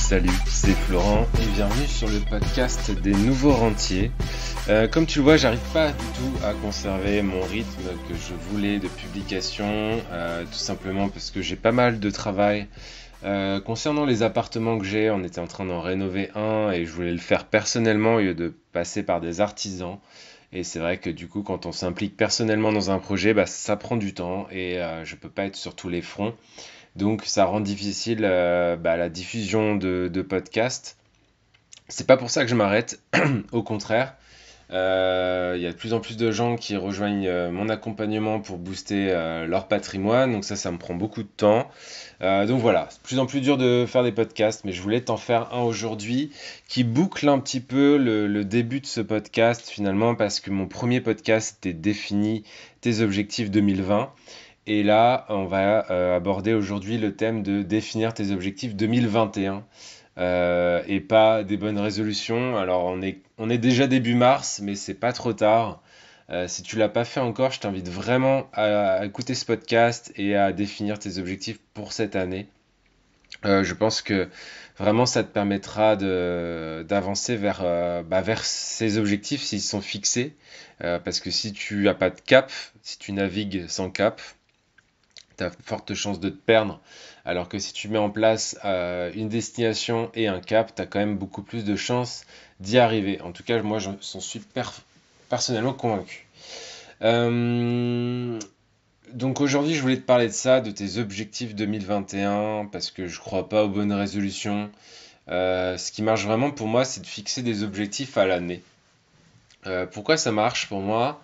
Salut, c'est Florent et bienvenue sur le podcast des nouveaux rentiers. Euh, comme tu le vois, j'arrive pas du tout à conserver mon rythme que je voulais de publication, euh, tout simplement parce que j'ai pas mal de travail euh, concernant les appartements que j'ai, on était en train d'en rénover un et je voulais le faire personnellement au lieu de passer par des artisans. Et c'est vrai que du coup, quand on s'implique personnellement dans un projet, bah, ça prend du temps et euh, je ne peux pas être sur tous les fronts. Donc ça rend difficile euh, bah, la diffusion de, de podcasts. C'est pas pour ça que je m'arrête, au contraire. Euh, il y a de plus en plus de gens qui rejoignent euh, mon accompagnement pour booster euh, leur patrimoine. Donc ça, ça me prend beaucoup de temps. donc voilà, c'est de plus en plus dur de faire des podcasts, mais je voulais t'en faire un aujourd'hui qui boucle un petit peu le, début de ce podcast finalement, parce que mon premier podcast était défini tes objectifs 2020. Et là, on va aborder aujourd'hui le thème de définir tes objectifs 2021. Euh, et pas des bonnes résolutions. Alors on est, déjà début mars, mais c'est pas trop tard. Euh, si tu l'as pas fait encore, je t'invite vraiment à, écouter ce podcast et à définir tes objectifs pour cette année. Euh, je pense que vraiment ça te permettra d'avancer vers, bah, vers ces objectifs s'ils sont fixés. parce que si tu n'as pas de cap, si tu navigues sans cap, tu as forte chances de te perdre. Alors que si tu mets en place euh, une destination et un cap, tu as quand même beaucoup plus de chances d'y arriver. En tout cas, moi, s'en suis personnellement convaincu. Euh, donc aujourd'hui, je voulais te parler de ça, de tes objectifs 2021, parce que je crois pas aux bonnes résolutions. Euh, ce qui marche vraiment pour moi, c'est de fixer des objectifs à l'année. pourquoi ça marche pour moi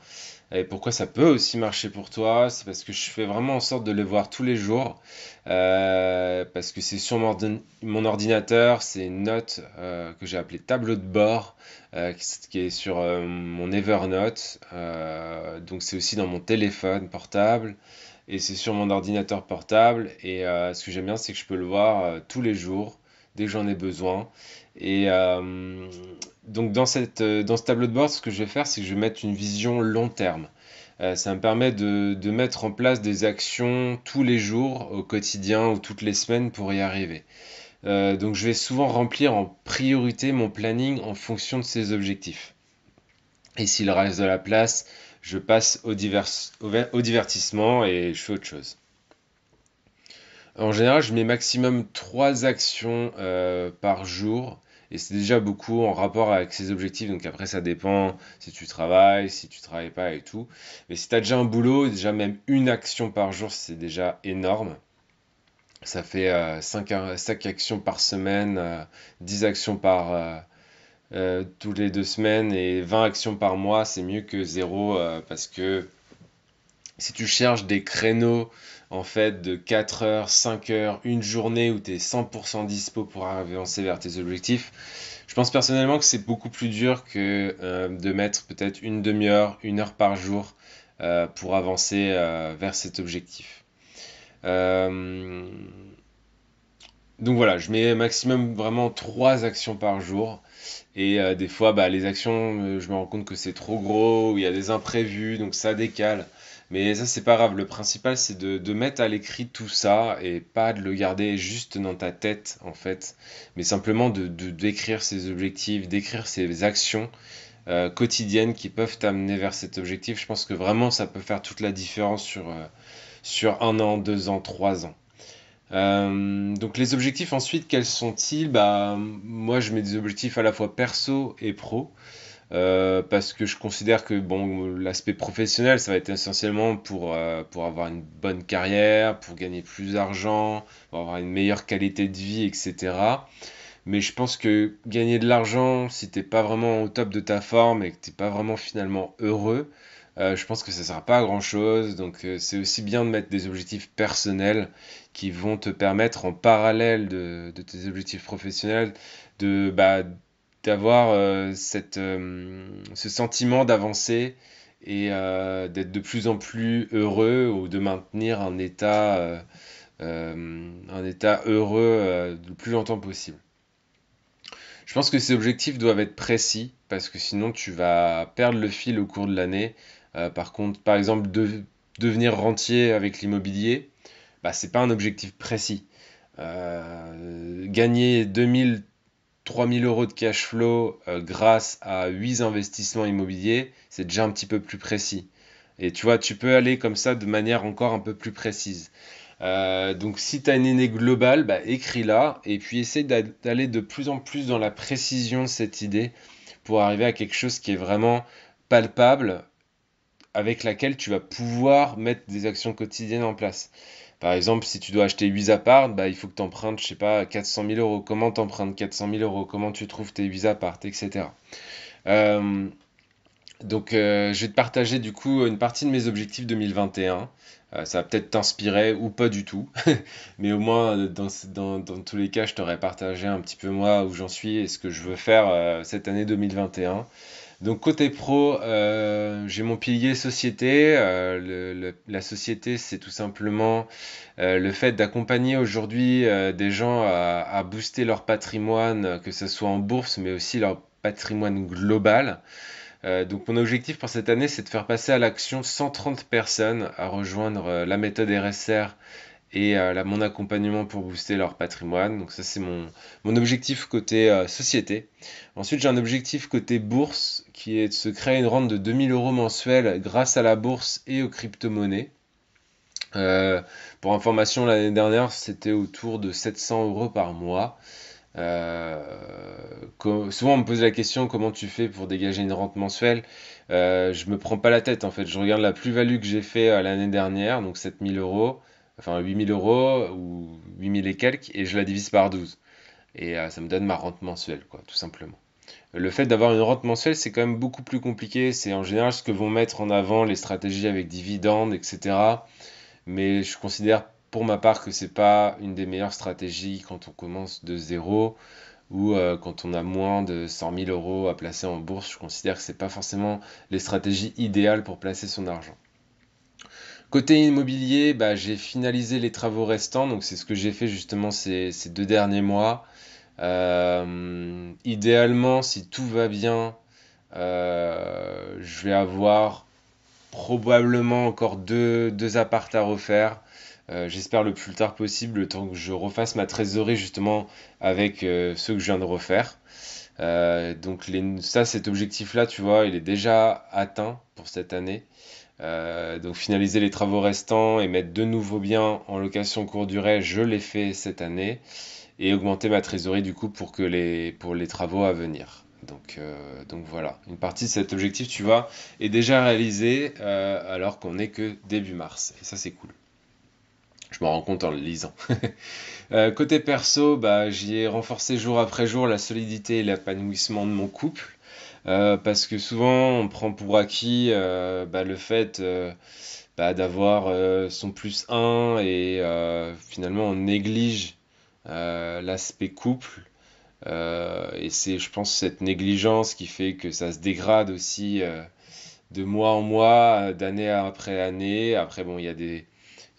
et pourquoi ça peut aussi marcher pour toi, c'est parce que je fais vraiment en sorte de le voir tous les jours, euh, parce que c'est sur mon, ordinateur, c'est une note euh, que j'ai appelée tableau de bord, euh, qui, est sur mon Evernote, donc c'est aussi dans mon téléphone portable, et c'est sur mon ordinateur portable, et ce que j'aime bien, c'est que je peux le voir tous les jours dès que j'en ai besoin. Et euh, donc dans, cette, euh, ce tableau de bord, ce que je vais faire, c'est que je vais mettre une vision long terme. Euh, ça me permet de, mettre en place des actions tous les jours, au quotidien ou toutes les semaines pour y arriver. donc je vais souvent remplir en priorité mon planning en fonction de ces objectifs. Et s'il reste de la place, je passe au, au divertissement et je fais autre chose. En général, je mets maximum 3 actions euh, par jour. Et c'est déjà beaucoup en rapport avec ses objectifs. Donc après, ça dépend si tu travailles, si tu travailles pas et tout. Mais si tu as déjà un boulot, déjà même une action par jour, c'est déjà énorme. Ça fait 5, euh, actions par semaine, 10 euh, actions par... toutes les deux semaines et 20 actions par mois, c'est mieux que zéro parce que si tu cherches des créneaux en fait de 4 heures, 5 heures, une journée où tu es 100% dispo pour avancer vers tes objectifs. Je pense personnellement que c'est beaucoup plus dur que euh, de mettre peut-être une demi-heure, une heure par jour euh, pour avancer euh, vers cet objectif. Donc voilà, je mets maximum vraiment 3 actions par jour. Et des fois, bah, les actions, je me rends compte que c'est trop gros, il y a des imprévus, donc ça décale. Mais ça, c'est pas grave. Le principal, c'est de, mettre à l'écrit tout ça et pas de le garder juste dans ta tête, en fait. Mais simplement de, d'écrire ses objectifs, d'écrire ses actions euh, quotidiennes qui peuvent t'amener vers cet objectif. Je pense que vraiment, ça peut faire toute la différence sur, euh, un an, deux ans, trois ans. Euh, donc les objectifs ensuite, quels sont-ils? Bah, moi, je mets des objectifs à la fois perso et pro. Euh, parce que je considère que bon, l'aspect professionnel, ça va être essentiellement pour, euh, pour avoir une bonne carrière, pour gagner plus d'argent, pour avoir une meilleure qualité de vie, etc. Mais je pense que gagner de l'argent, si t'es pas vraiment au top de ta forme et que t'es pas vraiment finalement heureux, euh, je pense que ça ne sert pas à grand chose. Donc c'est aussi bien de mettre des objectifs personnels qui vont te permettre en parallèle de, de tes objectifs professionnels de, bah, d'avoir euh, cette euh, ce sentiment d'avancer et euh, d'être de plus en plus heureux ou de maintenir un état un état heureux le plus longtemps possible. Je pense que ces objectifs doivent être précis parce que sinon tu vas perdre le fil au cours de l'année. par contre, par exemple, devenir rentier avec l'immobilier, bah, ce n'est pas un objectif précis. gagner 2000 3000 euros de cash flow euh, grâce à 8 investissements immobiliers, c'est déjà un petit peu plus précis. Et tu vois, tu peux aller comme ça de manière encore un peu plus précise. Euh, donc si tu as une idée globale, bah, écris-la et puis essaye d'aller de plus en plus dans la précision de cette idée pour arriver à quelque chose qui est vraiment palpable, avec laquelle tu vas pouvoir mettre des actions quotidiennes en place. Par exemple, si tu dois acheter 8 apparts, bah, il faut que tu empruntes, je sais pas, 400 000 euros. Comment t'empruntes 400 000 euros Comment tu trouves tes 8 apparts, etc. Euh, donc, euh, je vais te partager du coup une partie de mes objectifs 2021. Euh, ça va peut-être t'inspirer ou pas du tout. Mais au moins, dans, dans, tous les cas, je t'aurais partagé un petit peu moi où j'en suis et ce que je veux faire cette année 2021. Donc côté pro, euh, j'ai mon pilier société. Euh, la société, c'est tout simplement euh, le fait d'accompagner aujourd'hui des gens à, à, booster leur patrimoine, que ce soit en bourse, mais aussi leur patrimoine global. donc mon objectif pour cette année, c'est de faire passer à l'action 130 personnes à rejoindre la méthode RSR et euh, mon accompagnement pour booster leur patrimoine. Donc ça, c'est mon, objectif côté euh, société. Ensuite, j'ai un objectif côté bourse qui est de se créer une rente de 2000 euros mensuels grâce à la bourse et aux crypto-monnaies. Euh, pour information, l'année dernière, c'était autour de 700 euros par mois. souvent, on me pose la question comment tu fais pour dégager une rente mensuelle Je me prends pas la tête en fait. Je regarde la plus-value que j'ai fait l'année dernière, donc 7000 euros enfin 8000 euros ou 8000 et quelques, et je la divise par 12. Et euh, ça me donne ma rente mensuelle, quoi, tout simplement. Le fait d'avoir une rente mensuelle, c'est quand même beaucoup plus compliqué. C'est en général ce que vont mettre en avant les stratégies avec dividendes, etc. Mais je considère pour ma part que c'est pas une des meilleures stratégies quand on commence de zéro ou euh, quand on a moins de 100 000 euros à placer en bourse. Je considère que c'est pas forcément les stratégies idéales pour placer son argent. Côté immobilier, bah, j'ai finalisé les travaux restants, donc c'est ce que j'ai fait justement ces, deux derniers mois. Euh, idéalement, si tout va bien, euh, je vais avoir probablement encore deux, deux apparts à refaire. Euh, j'espère le plus tard possible, le temps que je refasse ma trésorerie justement avec ceux que je viens de refaire. donc ça, cet objectif-là, tu vois, il est déjà atteint pour cette année. Euh, donc finaliser les travaux restants et mettre de nouveaux biens en location courte durée, je l'ai fait cette année. Et augmenter ma trésorerie du coup pour, que les, pour les travaux à venir. Donc, euh, donc voilà, une partie de cet objectif, tu vois, est déjà réalisée euh, alors qu'on n'est que début mars. Et ça, c'est cool. Je m'en rends compte en le lisant. côté perso, bah, j'y ai renforcé jour après jour la solidité et l'épanouissement de mon couple. Euh, parce que souvent, on prend pour acquis euh, bah, le fait euh, bah, d'avoir son plus 1 et finalement, on néglige l'aspect couple. et c'est, je pense, cette négligence qui fait que ça se dégrade aussi de mois en mois, d'année après année. Après, bon, il y a des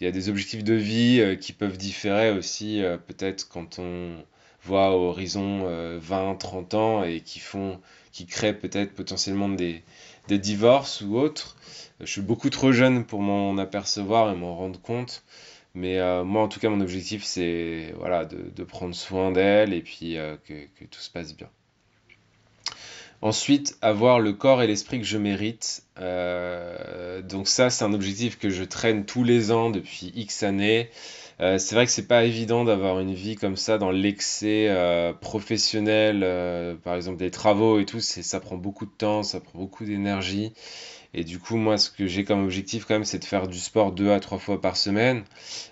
il y a des objectifs de vie qui peuvent différer aussi, peut-être quand on voit à horizon 20, 30 ans et qui font qui créent peut-être potentiellement des, divorces ou autres. Je suis beaucoup trop jeune pour m'en apercevoir et m'en rendre compte. Mais euh, moi, en tout cas, mon objectif, c'est voilà, de, prendre soin d'elle et puis euh, que, tout se passe bien. Ensuite, avoir le corps et l'esprit que je mérite. Euh, donc ça, c'est un objectif que je traîne tous les ans depuis X années. Euh, c'est vrai que c'est pas évident d'avoir une vie comme ça dans l'excès euh, professionnel, euh, par exemple des travaux et tout, c'est, ça prend beaucoup de temps, ça prend beaucoup d'énergie. Et du coup, moi, ce que j'ai comme objectif quand même, c'est de faire du sport deux à trois fois par semaine.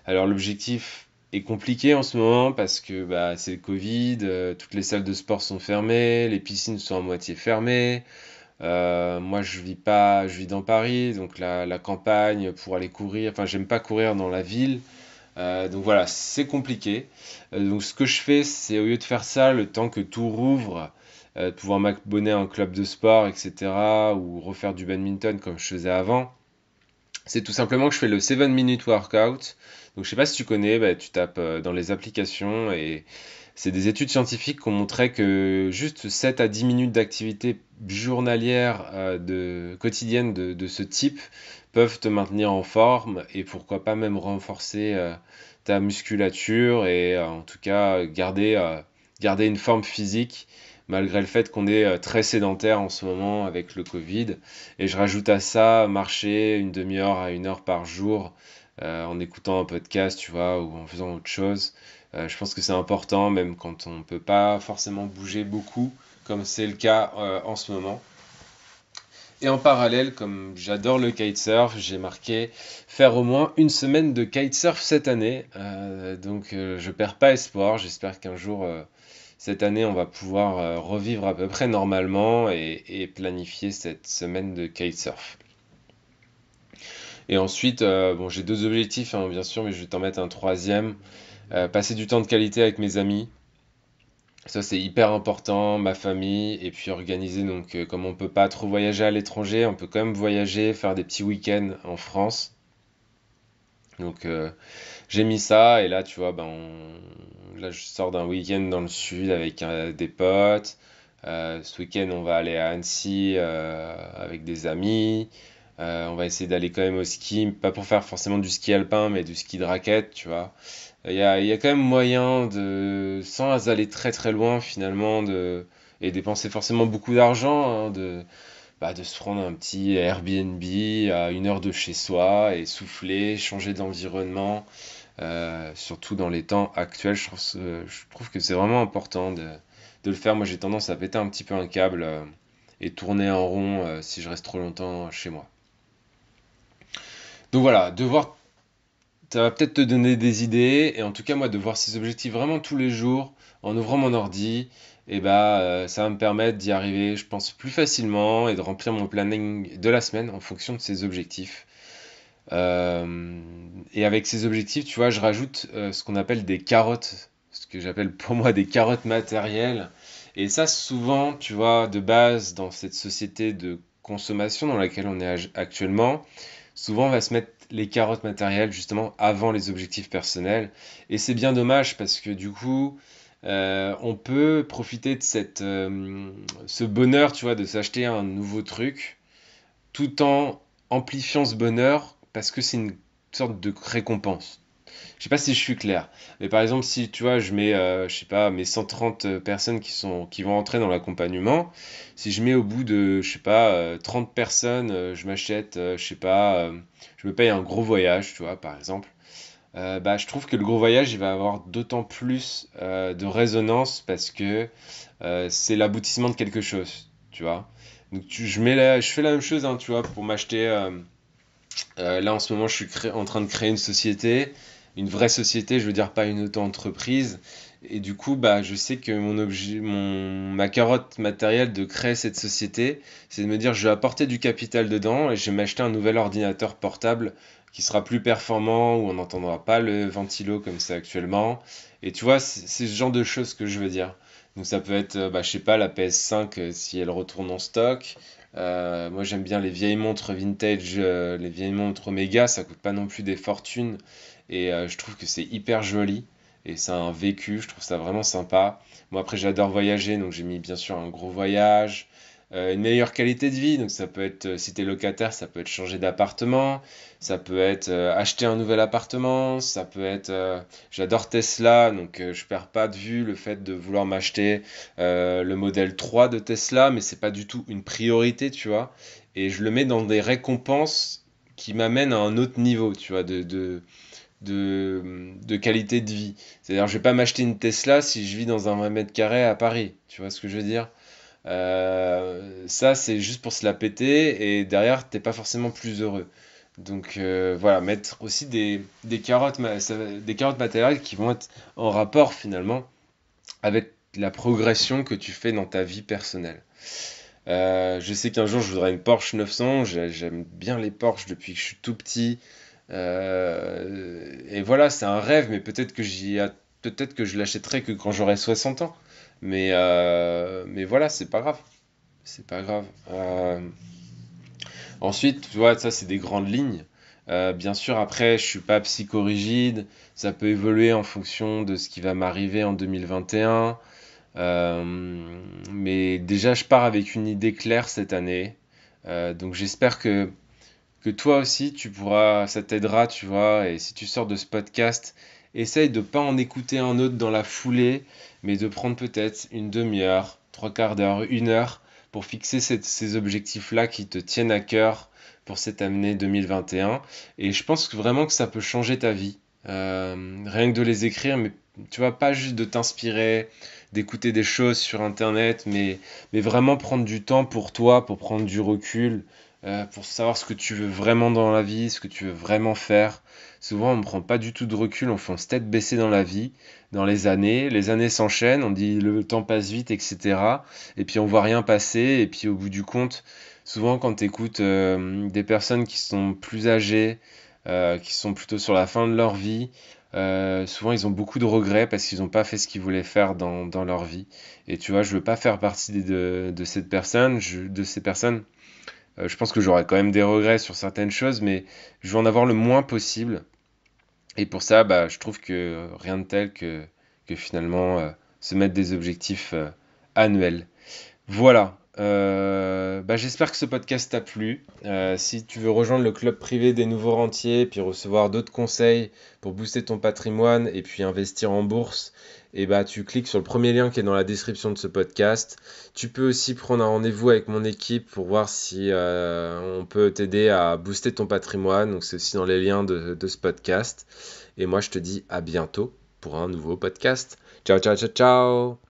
Alors l'objectif est compliqué en ce moment parce que bah, c'est le Covid, toutes les salles de sport sont fermées, les piscines sont à moitié fermées. moi, je vis pas, je vis dans Paris, donc la, la campagne pour aller courir. Enfin, j'aime pas courir dans la ville. Euh, donc voilà, c'est compliqué. Euh, donc ce que je fais, c'est au lieu de faire ça, le temps que tout rouvre, euh, pouvoir m'abonner à un club de sport, etc., ou refaire du badminton comme je faisais avant, c'est tout simplement que je fais le 7 minute workout. Donc je sais pas si tu connais, bah, tu tapes euh, dans les applications et c'est des études scientifiques qui ont montré que juste 7 à 10 minutes d'activité journalière euh, de, quotidienne de, ce type peuvent te maintenir en forme et pourquoi pas même renforcer euh, ta musculature et en tout cas garder, garder une forme physique malgré le fait qu'on est très sédentaire en ce moment avec le Covid. Et je rajoute à ça marcher une demi-heure à une heure par jour euh, en écoutant un podcast, tu vois, ou en faisant autre chose. Euh, je pense que c'est important, même quand on ne peut pas forcément bouger beaucoup, comme c'est le cas euh, en ce moment. Et en parallèle, comme j'adore le kitesurf, j'ai marqué faire au moins une semaine de kitesurf cette année. donc je perds pas espoir. J'espère qu'un jour, cette année, on va pouvoir revivre à peu près normalement et, et planifier cette semaine de kitesurf. Et ensuite, euh, bon, j'ai deux objectifs, hein, bien sûr, mais je vais t'en mettre un troisième. Euh, passer du temps de qualité avec mes amis. Ça, c'est hyper important, ma famille, et puis organiser. Donc, euh, comme on ne peut pas trop voyager à l'étranger, on peut quand même voyager, faire des petits week-ends en France. Donc, j'ai mis ça, et là, tu vois, ben, là, je sors d'un week-end dans le sud avec des potes. ce week-end, on va aller à Annecy avec des amis. Euh, on va essayer d'aller quand même au ski, pas pour faire forcément du ski alpin, mais du ski de raquette, tu vois. Il euh, y a, y quand même moyen de, sans aller très très loin finalement, de, et dépenser forcément beaucoup d'argent, hein, de, bah, de se prendre un petit Airbnb à une heure de chez soi et souffler, changer d'environnement. Euh, surtout dans les temps actuels, je trouve, que c'est vraiment important de, le faire. Moi, j'ai tendance à péter un petit peu un câble et tourner en rond si je reste trop longtemps chez moi. Donc voilà, voir, ça va peut-être te donner des idées. Et en tout cas, moi, de voir ces objectifs vraiment tous les jours, en ouvrant mon ordi, et eh bah, ben, euh, ça va me permettre d'y arriver, je pense, plus facilement et de remplir mon planning de la semaine en fonction de ces objectifs. Euh, et avec ces objectifs, tu vois, je rajoute euh, ce qu'on appelle des carottes, ce que j'appelle pour moi des carottes matérielles. Et ça, souvent, tu vois, de base, dans cette société de consommation dans laquelle on est actuellement, souvent on va se mettre les carottes matérielles justement avant les objectifs personnels. Et c'est bien dommage parce que du coup, euh, on peut profiter de cette, euh, ce bonheur, tu vois, de s'acheter un nouveau truc tout en amplifiant ce bonheur parce que c'est une sorte de récompense je sais pas si je suis clair, mais par exemple, si tu vois, je mets, euh, je sais pas, mes 130 euh, personnes qui, sont, qui vont entrer dans l'accompagnement, si je mets au bout de, je sais pas, 30 euh, personnes, je m'achète, je sais pas, je me paye un gros voyage, tu vois, par exemple. bah, je trouve que le gros voyage, il va avoir d'autant plus de résonance parce que c'est l'aboutissement de quelque chose, tu vois. Donc, je, mets je fais la même chose, hein, tu vois, pour m'acheter... là, en ce moment, je suis en train de créer une société une vraie société, je veux dire pas une auto-entreprise. Et du coup, bah, je sais que mon objet, mon, ma carotte matérielle de créer cette société, c'est de me dire je vais apporter du capital dedans et je vais m'acheter un nouvel ordinateur portable qui sera plus performant, où on n'entendra pas le ventilo comme c'est actuellement. Et tu vois, c'est ce genre de choses que je veux dire. Donc ça peut être, euh, bah, je sais pas, la PS5 euh, si elle retourne en stock. Euh, moi j'aime bien les vieilles montres vintage, les vieilles montres Omega, ça coûte pas non plus des fortunes. Et euh, je trouve que c'est hyper joli et c'est un vécu, je trouve ça vraiment sympa. Moi après j'adore voyager, donc j'ai mis bien sûr un gros voyage, euh, une meilleure qualité de vie, donc ça peut être, euh, si si es locataire, ça peut être changer d'appartement, ça peut être acheter un nouvel appartement, ça peut être, j'adore Tesla, donc je perds pas de vue le fait de vouloir m'acheter le modèle 3 de Tesla, mais c'est pas du tout une priorité, tu vois, et je le mets dans des récompenses qui m'amènent à un autre niveau, tu vois, de de, qualité de vie. C'est-à-dire, je vais pas m'acheter une Tesla si je vis dans un 20 carré à Paris. Tu vois ce que je veux dire euh, Ça, c'est juste pour se la péter et derrière, t'es pas forcément plus heureux. Donc euh, voilà, mettre aussi des, carottes, des carottes matérielles qui vont être en rapport finalement avec la progression que tu fais dans ta vie personnelle. Euh, je sais qu'un jour je voudrais une Porsche 900, j'aime bien les Porsche depuis que je suis tout petit et voilà, c'est un rêve, mais peut-être que j'y peut-être que je l'achèterai que quand j'aurai 60 ans. Mais, euh, mais voilà, c'est pas grave. C'est pas grave. Euh, ensuite, tu vois, ça, c'est des grandes lignes. Euh, bien sûr, après, je suis pas psychorigide. Ça peut évoluer en fonction de ce qui va m'arriver en 2021. mais déjà, je pars avec une idée claire cette année. donc, j'espère que que toi aussi, tu pourras, ça t'aidera, tu vois. Et si tu sors de ce podcast, essaye de pas en écouter un autre dans la foulée, mais de prendre peut-être une demi-heure, trois quarts d'heure, une heure pour fixer ces objectifs-là qui te tiennent à cœur pour cette année 2021. Et je pense vraiment que ça peut changer ta vie. Euh, rien que de les écrire, mais tu vois, pas juste de t'inspirer, d'écouter des choses sur Internet, mais, mais vraiment prendre du temps pour toi, pour prendre du recul, euh, pour savoir ce que tu veux vraiment dans la vie, ce que tu veux vraiment faire. Souvent, on ne prend pas du tout de recul, on fonce tête baissée dans la vie, dans les années. Les années s'enchaînent, on dit le temps passe vite, etc. Et puis on voit rien passer, et puis au bout du compte, souvent quand tu écoutes euh, des personnes qui sont plus âgées, euh, qui sont plutôt sur la fin de leur vie, souvent ils ont beaucoup de regrets parce qu'ils n'ont pas fait ce qu'ils voulaient faire dans, leur vie. Et tu vois, je veux pas faire partie de, cette personne, de ces personnes. Euh, je pense que j'aurai quand même des regrets sur certaines choses, mais je veux en avoir le moins possible. Et pour ça, bah, je trouve que rien de tel que, que finalement euh, se mettre des objectifs euh, annuels. Voilà, euh, bah, j'espère que ce podcast t'a plu. Euh, si tu veux rejoindre le club privé des nouveaux rentiers, puis recevoir d'autres conseils pour booster ton patrimoine et puis investir en bourse, et eh bah, tu cliques sur le premier lien qui est dans la description de ce podcast. Tu peux aussi prendre un rendez-vous avec mon équipe pour voir si euh, on peut t'aider à booster ton patrimoine. Donc c'est aussi dans les liens de, de ce podcast. Et moi je te dis à bientôt pour un nouveau podcast. Ciao ciao ciao ciao